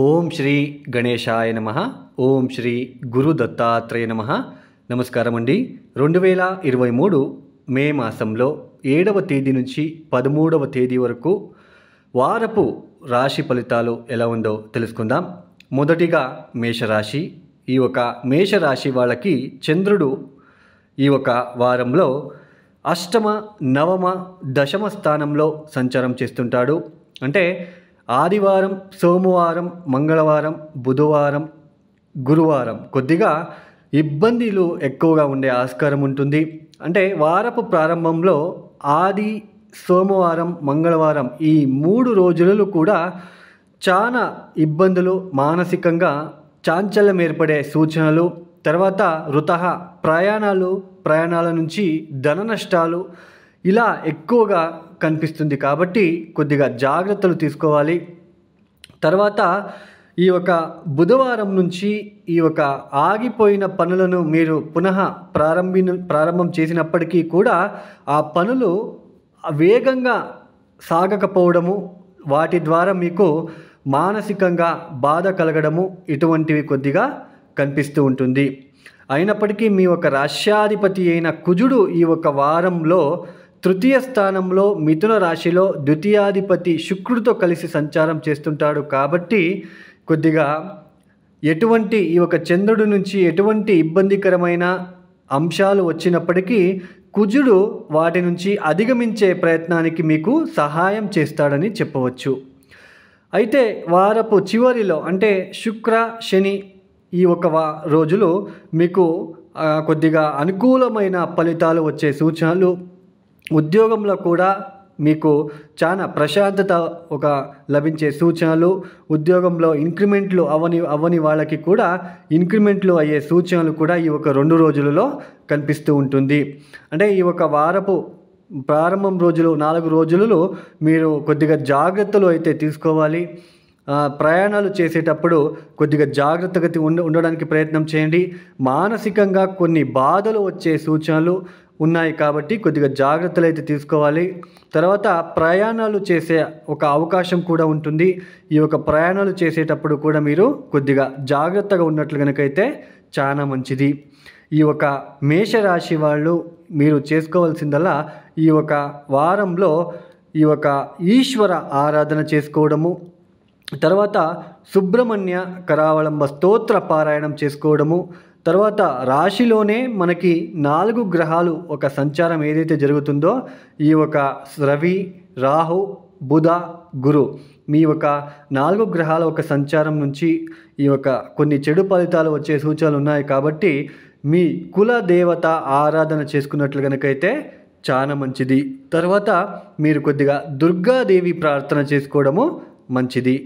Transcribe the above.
ఓం శ్రీ గణేశాయ నమ ఓం శ్రీ గురు దత్తాత్రేయ నమ నమస్కారం అండి రెండు వేల ఇరవై మూడు మే మాసంలో ఏడవ తేదీ నుంచి పదమూడవ తేదీ వరకు వారపు రాశి ఫలితాలు ఎలా ఉందో తెలుసుకుందాం మొదటిగా మేషరాశి ఈ ఒక మేషరాశి వాళ్ళకి చంద్రుడు ఈ ఒక వారంలో అష్టమ నవమ దశమ స్థానంలో సంచారం చేస్తుంటాడు అంటే ఆదివారం సోమవారం మంగళవారం బుధవారం గురువారం కొద్దిగా ఇబ్బందులు ఎక్కువగా ఉండే ఆస్కారం ఉంటుంది అంటే వారపు ప్రారంభంలో ఆది సోమవారం మంగళవారం ఈ మూడు రోజులలో కూడా చాలా ఇబ్బందులు మానసికంగా చాంచల్యం ఏర్పడే సూచనలు తర్వాత రుత ప్రయాణాలు ప్రయాణాల నుంచి ధన నష్టాలు ఇలా ఎక్కువగా కనిపిస్తుంది కాబట్టి కొద్దిగా జాగ్రత్తలు తీసుకోవాలి తర్వాత ఈ యొక్క బుధవారం నుంచి ఈ యొక్క ఆగిపోయిన పనులను మీరు పునః ప్రారంభి ప్రారంభం చేసినప్పటికీ కూడా ఆ పనులు వేగంగా సాగకపోవడము వాటి ద్వారా మీకు మానసికంగా బాధ కలగడము ఇటువంటివి కొద్దిగా కనిపిస్తూ ఉంటుంది అయినప్పటికీ మీ ఒక రాష్ట్రాధిపతి అయిన కుజుడు ఈ ఒక వారంలో తృతీయ స్థానంలో మిథున రాశిలో ద్వితీయాధిపతి శుక్రుడితో కలిసి సంచారం చేస్తుంటాడు కాబట్టి కొద్దిగా ఎటువంటి ఈ ఒక చంద్రుడి నుంచి ఎటువంటి ఇబ్బందికరమైన అంశాలు వచ్చినప్పటికీ కుజుడు వాటి నుంచి అధిగమించే ప్రయత్నానికి మీకు సహాయం చేస్తాడని చెప్పవచ్చు అయితే వారపు చివరిలో అంటే శుక్ర శని ఈ ఒక రోజులు మీకు కొద్దిగా అనుకూలమైన ఫలితాలు వచ్చే సూచనలు ఉద్యోగంలో కూడా మీకు చాలా ప్రశాంతత ఒక లభించే సూచనలు ఉద్యోగంలో ఇంక్రిమెంట్లు అవని అవని వాళ్ళకి కూడా ఇంక్రిమెంట్లు అయ్యే సూచనలు కూడా ఈ ఒక రెండు రోజులలో కనిపిస్తూ ఉంటుంది అంటే ఈ ఒక వారపు ప్రారంభం రోజులు నాలుగు రోజులలో మీరు కొద్దిగా జాగ్రత్తలు అయితే తీసుకోవాలి ప్రయాణాలు చేసేటప్పుడు కొద్దిగా జాగ్రత్తగా ఉండ ఉండడానికి ప్రయత్నం చేయండి మానసికంగా కొన్ని బాధలు వచ్చే సూచనలు ఉన్నాయి కాబట్టి కొద్దిగా జాగ్రత్తలు అయితే తీసుకోవాలి తర్వాత ప్రయాణాలు చేసే ఒక అవకాశం కూడా ఉంటుంది ఈ యొక్క ప్రయాణాలు చేసేటప్పుడు కూడా మీరు కొద్దిగా జాగ్రత్తగా ఉన్నట్లు కనుకైతే చాలా మంచిది ఈ యొక్క మేషరాశి వాళ్ళు మీరు చేసుకోవాల్సిందల్లా ఈ ఒక వారంలో ఈ ఒక ఈశ్వర ఆరాధన చేసుకోవడము తర్వాత సుబ్రహ్మణ్య కరావళంబ స్తోత్ర పారాయణం చేసుకోవడము తర్వాత రాశిలోనే మనకి నాలుగు గ్రహాలు ఒక సంచారం ఏదైతే జరుగుతుందో ఈ ఒక రవి రాహు బుధ గురు మీ యొక్క నాలుగు గ్రహాల ఒక సంచారం నుంచి ఈ యొక్క కొన్ని చెడు ఫలితాలు వచ్చే సూచనలు ఉన్నాయి కాబట్టి మీ కుల దేవత ఆరాధన చేసుకున్నట్లు కనుకైతే చాలా మంచిది తర్వాత మీరు కొద్దిగా దుర్గాదేవి ప్రార్థన చేసుకోవడము మంచిది